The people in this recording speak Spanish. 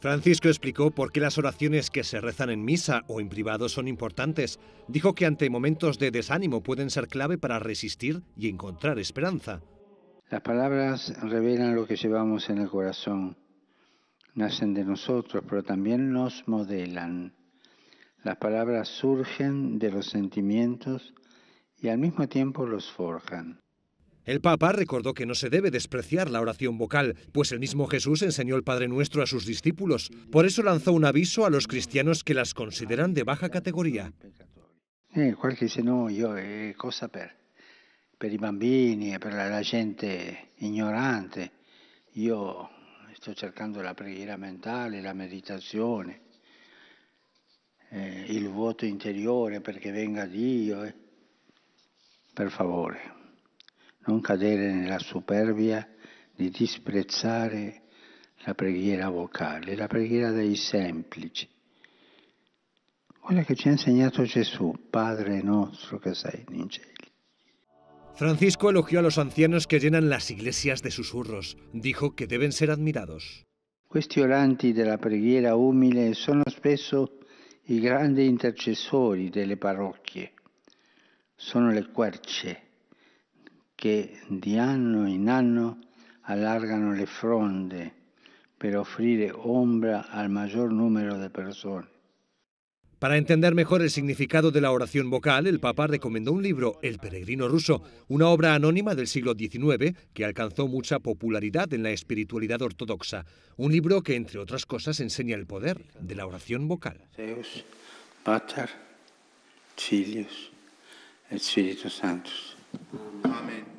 Francisco explicó por qué las oraciones que se rezan en misa o en privado son importantes. Dijo que ante momentos de desánimo pueden ser clave para resistir y encontrar esperanza. Las palabras revelan lo que llevamos en el corazón. Nacen de nosotros, pero también nos modelan. Las palabras surgen de los sentimientos y al mismo tiempo los forjan. El Papa recordó que no se debe despreciar la oración vocal, pues el mismo Jesús enseñó el Padre Nuestro a sus discípulos. Por eso lanzó un aviso a los cristianos que las consideran de baja categoría. Eh, qualche seno io cosa per, per i bambini la, gente ignorante. yo estoy cercando la preghiera mental, la meditación, el eh, voto interior para perché venga Dios, Eh. Per favore. non cadere nella superbia di disprezzare la preghiera vocale, la preghiera dei semplici, quella che ci ha insegnato Gesù, Padre nostro che sei in cielo. Francisco elogiò a los ancianos che llenan las iglesias de susurros. Dijo che deben ser admirados. Questi oranti della preghiera umile sono spesso i grandi intercessori delle parrocchie, sono le querce Que di in anno le fronde per offrire ombra al mayor número de personas. Para entender mejor el significado de la oración vocal, el Papa recomendó un libro, El peregrino ruso, una obra anónima del siglo XIX que alcanzó mucha popularidad en la espiritualidad ortodoxa, un libro que, entre otras cosas, enseña el poder de la oración vocal. Zeus, Pater, Filius, Espíritu Santo. Amén.